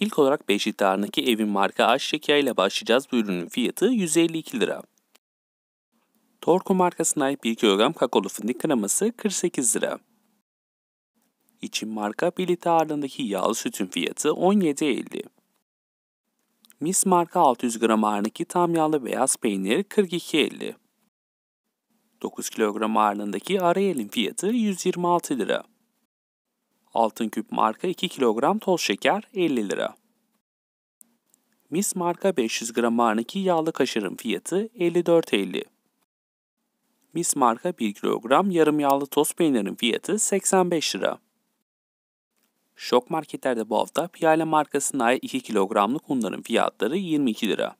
İlk olarak Beşiktaş'taki evin marka aş şeker ile başlayacağız. Bu ürünün fiyatı 152 lira. Torku markasına ait 1 kilogram kakaolu fındık kreması 48 lira. İçin marka 1 litre ağırlığındaki yağlı sütün fiyatı 17.50. Mis marka 600 gram ağırlığındaki tam yağlı beyaz peynir 42.50. 9 kilogram ağırlığındaki Ariel'in fiyatı 126 lira. Altın Küp marka 2 kilogram toz şeker 50 lira. Mis marka 500 gram arnaki yağlı kaşarın fiyatı 54.50. Mis marka 1 kilogram yarım yağlı toz peynirin fiyatı 85 lira. Şok marketlerde bu hafta Piyale markasına ait 2 kilogramlık unların fiyatları 22 lira.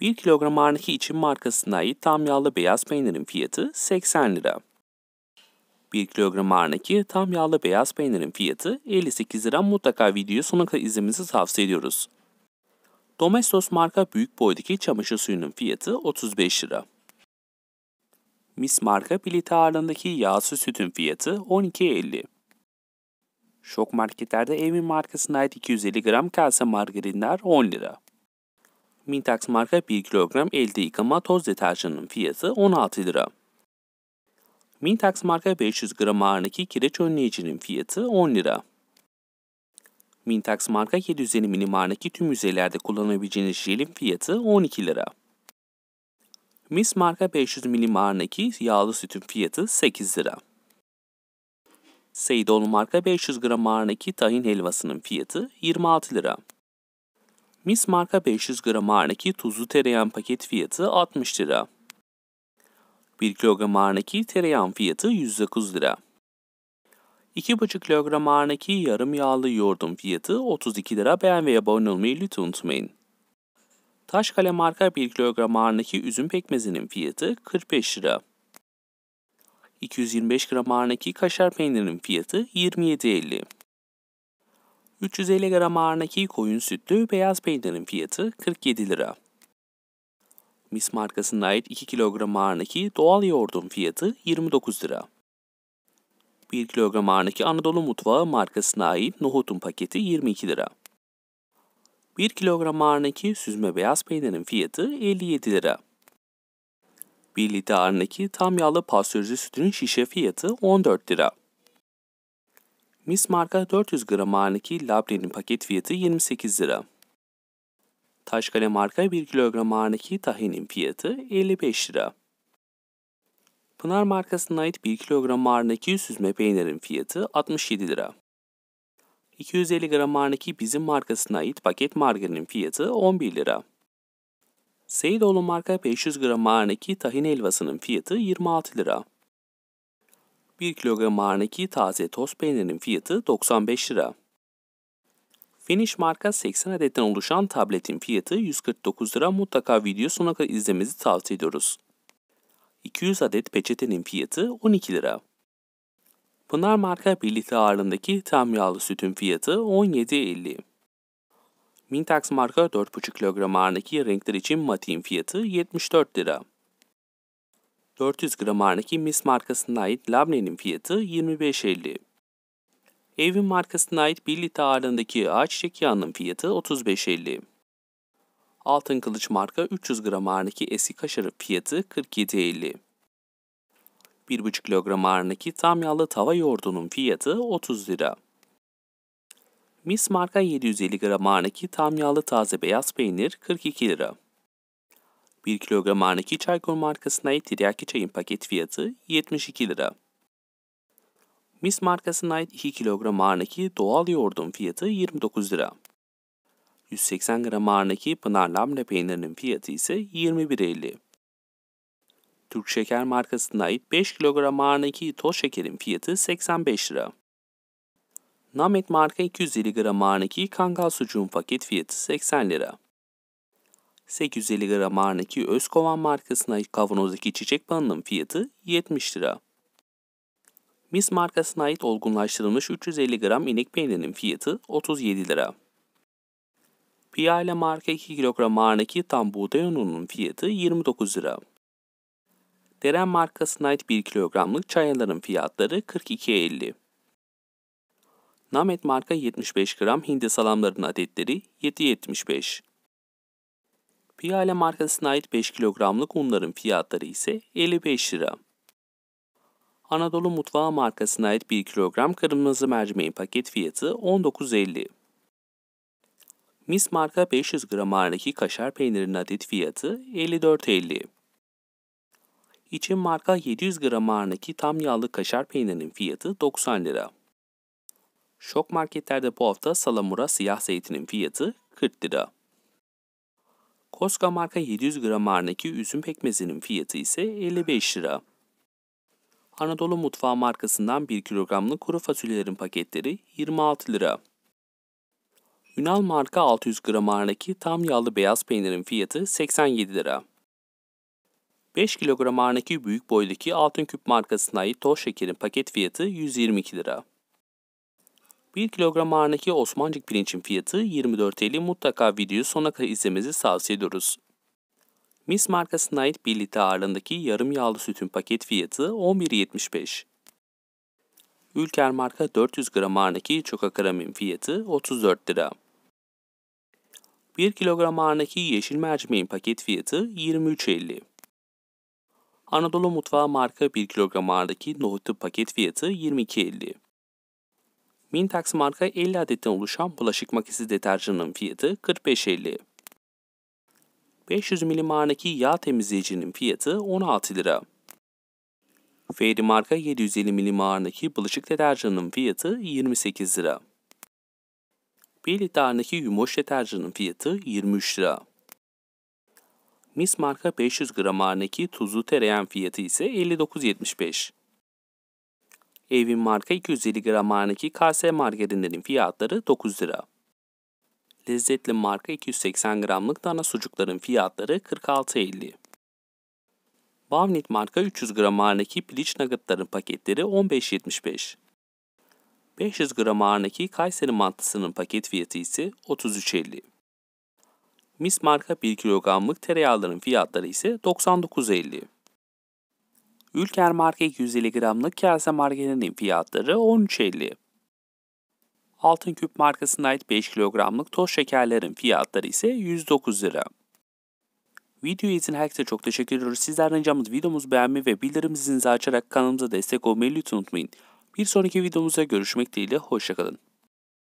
1 kilogram arnaki için markasına ait tam yağlı beyaz peynirin fiyatı 80 lira. 1 kilogram ağırındaki tam yağlı beyaz peynirin fiyatı 58 lira mutlaka videoyu sonuna kadar izlemenizi tavsiye ediyoruz. Domestos marka büyük boydaki çamaşır suyunun fiyatı 35 lira. Mis marka bilit ağırlığındaki yağsız sütün fiyatı 12.50. Şok marketlerde Evin markasına ait 250 gram kase margarinler 10 lira. Mintax marka 1 kilogram elde yıkama toz deterjanının fiyatı 16 lira. Mintax marka 500 gram ağırlığındaki kireç önleyicinin fiyatı 10 lira. Mintax marka 750 milim ağırlığındaki tüm yüzeylerde kullanabileceğiniz jelin fiyatı 12 lira. Mis marka 500 milim ağırlığındaki yağlı sütün fiyatı 8 lira. Seydol marka 500 gram ağırlığındaki tahin helvasının fiyatı 26 lira. Mis marka 500 gram ağırlığındaki tuzlu tereyağın paket fiyatı 60 lira. 1 kilogram ağırındaki tereyağın fiyatı 109 lira. 2,5 kilogram ağırındaki yarım yağlı yoğurdun fiyatı 32 lira. Beğen ve abone olmayı lütfen unutmayın. Taşkale marka 1 kilogram ağırındaki üzüm pekmezinin fiyatı 45 lira. 225 gram ağırındaki kaşar peynirinin fiyatı 27.50. 350 gram ağırındaki koyun sütlü beyaz peynirin fiyatı 47 lira. Mis markasına ait 2 kilogram ağırlığındaki doğal yoğurdun fiyatı 29 lira. 1 kilogram ağırlığındaki Anadolu Mutfağı markasına ait nohutun paketi 22 lira. 1 kilogram ağırlığındaki süzme beyaz peynirin fiyatı 57 lira. 1 litre ağırlığındaki tam yağlı pastörize sütünün şişe fiyatı 14 lira. Mis marka 400 gram ağırlığındaki labnenin paket fiyatı 28 lira. Taşkale marka 1 kilogram ağırlığındaki tahinin fiyatı 55 lira. Pınar markasına ait 1 kilogram ağırlığındaki süzme peynirin fiyatı 67 lira. 250 gram ağırlığındaki bizim markasına ait paket margarinin fiyatı 11 lira. Seydoğlu marka 500 gram ağırlığındaki tahin helvasının fiyatı 26 lira. 1 kilogram ağırlığındaki taze toz peynirin fiyatı 95 lira. Finish marka 80 adetten oluşan tabletin fiyatı 149 lira mutlaka video sonuna kadar izlemenizi tavsiye ediyoruz. 200 adet peçetenin fiyatı 12 lira. Pınar marka 1 litre ağırlığındaki tam yağlı sütün fiyatı 17.50. Mintax marka 4,5 kilogram ağırlığındaki renkler için matiğin fiyatı 74 lira. 400 gram ağırlığındaki Miss markasına ait labnenin fiyatı 25.50. Evin markasına ait 1 litre ağırlığındaki ayçiçek yağının fiyatı 35.50. Altın Kılıç marka 300 gram ağırlığındaki eski kaşarı fiyatı 47.50. 1,5 kilogram ağırlığındaki tam yağlı tava yoğurdunun fiyatı 30 lira. Mis marka 750 gram ağırlığındaki tam yağlı taze beyaz peynir 42 lira. 1 kilogram ağırlığındaki Çaykur markasına ait tiryaki çayın paket fiyatı 72 lira. Mis markasına ait 2 kilogram ağırındaki doğal yoğurdun fiyatı 29 lira. 180 gram ağırındaki Pınar Labne peynirinin fiyatı ise 21.50. Türk Şeker markasına ait 5 kilogram ağırındaki toz şekerin fiyatı 85 lira. Namet marka 250 gram ağırındaki kangal sucuğun paket fiyatı 80 lira. 850 gram ağırındaki Özkovan markasına ait kavanozdaki çiçek balının fiyatı 70 lira. Mis markasına ait olgunlaştırılmış 350 gram inek peynirinin fiyatı 37 lira. Piyale marka 2 kilogram ağırlığındaki tam buğday ununun fiyatı 29 lira. Deren markasına ait 1 kilogramlık çayaların fiyatları 42.50. Namet marka 75 gram hindi salamlarının adetleri 7.75. Piyale markasına ait 5 kilogramlık unların fiyatları ise 55 lira. Anadolu Mutfağı markasına ait 1 kilogram kırmızı mercimeğin paket fiyatı 19.50. Mis marka 500 gram ağırlığındaki kaşar peynirinin adet fiyatı 54.50. İçin marka 700 gram ağırlığındaki tam yağlı kaşar peynirinin fiyatı 90 lira. Şok marketlerde bu hafta salamura siyah zeytinin fiyatı 40 lira. Koska marka 700 gram ağırlığındaki üzüm pekmezinin fiyatı ise 55 lira. Anadolu Mutfağı markasından 1 kilogramlık kuru fasulyelerin paketleri 26 lira. Ünal marka 600 gram ağırlığındaki tam yağlı beyaz peynirin fiyatı 87 lira. 5 kilogram ağırlığındaki büyük boydaki Altın Küp markasına ait toz şekerin paket fiyatı 122 lira. 1 kilogram ağırlığındaki Osmancık pirinçin fiyatı 24.50 mutlaka videoyu sona kadar izlemenizi tavsiye ediyoruz. Mis markasına ait 1 litre ağırlığındaki yarım yağlı sütün paket fiyatı 11.75. Ülker marka 400 gram ağırlığındaki kremin fiyatı 34 lira. 1 kilogram ağırlığındaki yeşil mercimeğin paket fiyatı 23.50. Anadolu Mutfağı marka 1 kilogram ağırlığındaki nohutu paket fiyatı 22.50. Mintax marka 50 adetten oluşan bulaşık makinesi deterjanının fiyatı 45.50. 500 milimarındaki yağ temizleyicinin fiyatı 16 lira. Fairy marka 750 milim ağırındaki bulaşık deterjanının fiyatı 28 lira. 1 litre ağırındaki yumoş deterjanın fiyatı 23 lira. Mis marka 500 gram ağırındaki tuzlu tereyağın fiyatı ise 59.75. Evin marka 250 gram ağırındaki kase margarinlerin fiyatları 9 lira lezzetli marka 280 gramlık dana sucukların fiyatları 46.50. Bavnit marka 300 gram ağırındaki piliç nuggetların paketleri 15.75. 500 gram ağırındaki Kayseri mantısının paket fiyatı ise 33.50. Mis marka 1 kilogramlık tereyağların fiyatları ise 99.50. Ülker marka 250 gramlık kase margarinin fiyatları 13.50. Altın Küp markasına ait 5 kilogramlık toz şekerlerin fiyatları ise 109 lira. Videoyu izin herkese çok teşekkür ediyoruz. Sizlerden ricamız videomuzu beğenmeyi ve bildirim zilinizi açarak kanalımıza destek olmayı lütfen unutmayın. Bir sonraki videomuzda görüşmek dileğiyle, hoşçakalın.